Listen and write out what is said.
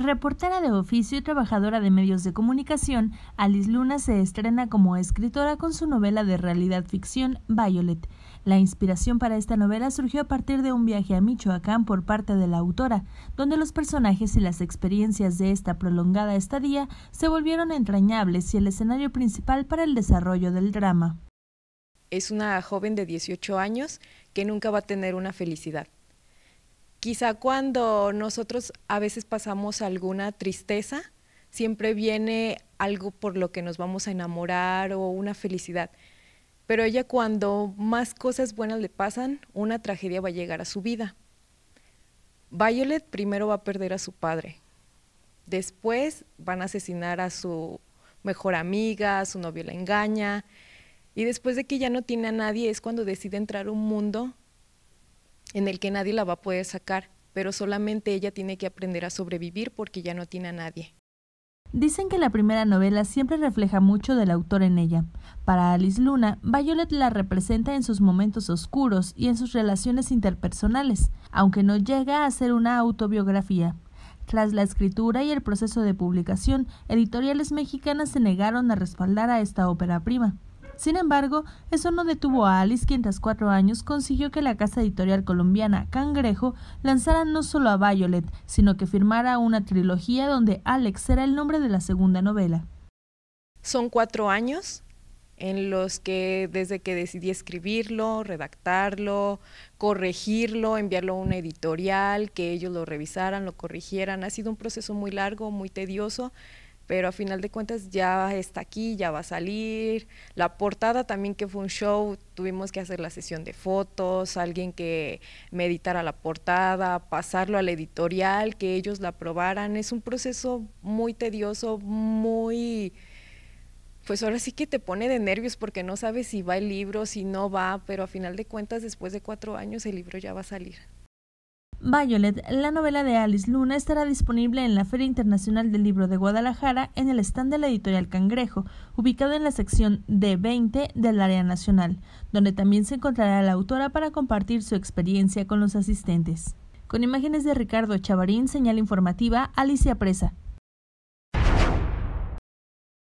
Reportera de oficio y trabajadora de medios de comunicación, Alice Luna se estrena como escritora con su novela de realidad ficción Violet. La inspiración para esta novela surgió a partir de un viaje a Michoacán por parte de la autora, donde los personajes y las experiencias de esta prolongada estadía se volvieron entrañables y el escenario principal para el desarrollo del drama. Es una joven de 18 años que nunca va a tener una felicidad Quizá cuando nosotros a veces pasamos alguna tristeza, siempre viene algo por lo que nos vamos a enamorar o una felicidad. Pero ella cuando más cosas buenas le pasan, una tragedia va a llegar a su vida. Violet primero va a perder a su padre. Después van a asesinar a su mejor amiga, su novio la engaña. Y después de que ya no tiene a nadie es cuando decide entrar a un mundo en el que nadie la va a poder sacar, pero solamente ella tiene que aprender a sobrevivir porque ya no tiene a nadie. Dicen que la primera novela siempre refleja mucho del autor en ella. Para Alice Luna, Violet la representa en sus momentos oscuros y en sus relaciones interpersonales, aunque no llega a ser una autobiografía. Tras la escritura y el proceso de publicación, editoriales mexicanas se negaron a respaldar a esta ópera prima. Sin embargo, eso no detuvo a Alice, quien tras cuatro años consiguió que la casa editorial colombiana Cangrejo lanzara no solo a Violet, sino que firmara una trilogía donde Alex era el nombre de la segunda novela. Son cuatro años en los que desde que decidí escribirlo, redactarlo, corregirlo, enviarlo a una editorial, que ellos lo revisaran, lo corrigieran, ha sido un proceso muy largo, muy tedioso, pero a final de cuentas ya está aquí, ya va a salir. La portada también que fue un show, tuvimos que hacer la sesión de fotos, alguien que meditara la portada, pasarlo a la editorial, que ellos la aprobaran. Es un proceso muy tedioso, muy... Pues ahora sí que te pone de nervios porque no sabes si va el libro, si no va, pero a final de cuentas después de cuatro años el libro ya va a salir. Violet, la novela de Alice Luna, estará disponible en la Feria Internacional del Libro de Guadalajara en el stand de la editorial Cangrejo, ubicado en la sección D20 del área nacional, donde también se encontrará la autora para compartir su experiencia con los asistentes. Con imágenes de Ricardo Chavarín, señal informativa, Alicia Presa.